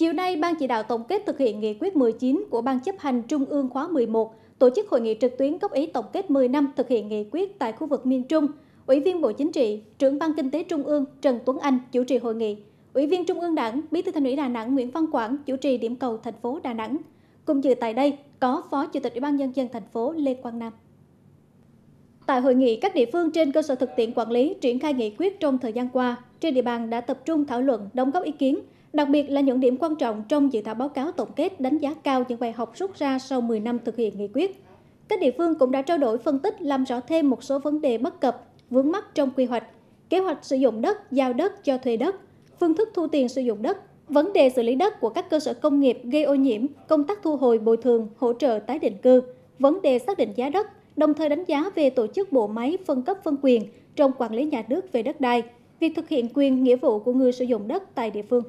Chiều nay, Ban chỉ đạo tổng kết thực hiện nghị quyết 19 của Ban chấp hành Trung ương khóa 11 tổ chức hội nghị trực tuyến góp ý tổng kết 10 năm thực hiện nghị quyết tại khu vực miền Trung. Ủy viên Bộ Chính trị, trưởng Ban Kinh tế Trung ương Trần Tuấn Anh chủ trì hội nghị. Ủy viên Trung ương Đảng, Bí thư Thành ủy Đà Nẵng Nguyễn Văn Quảng chủ trì điểm cầu thành phố Đà Nẵng. Cùng dự tại đây có Phó Chủ tịch Ủy ban nhân dân thành phố Lê Quang Nam. Tại hội nghị, các địa phương trên cơ sở thực tiễn quản lý triển khai nghị quyết trong thời gian qua, trên địa bàn đã tập trung thảo luận, đóng góp ý kiến, đặc biệt là những điểm quan trọng trong dự thảo báo cáo tổng kết đánh giá cao những bài học rút ra sau 10 năm thực hiện nghị quyết. Các địa phương cũng đã trao đổi phân tích làm rõ thêm một số vấn đề bất cập, vướng mắc trong quy hoạch, kế hoạch sử dụng đất, giao đất cho thuê đất, phương thức thu tiền sử dụng đất, vấn đề xử lý đất của các cơ sở công nghiệp gây ô nhiễm, công tác thu hồi bồi thường, hỗ trợ tái định cư, vấn đề xác định giá đất, đồng thời đánh giá về tổ chức bộ máy phân cấp phân quyền trong quản lý nhà nước về đất đai, việc thực hiện quyền nghĩa vụ của người sử dụng đất tại địa phương.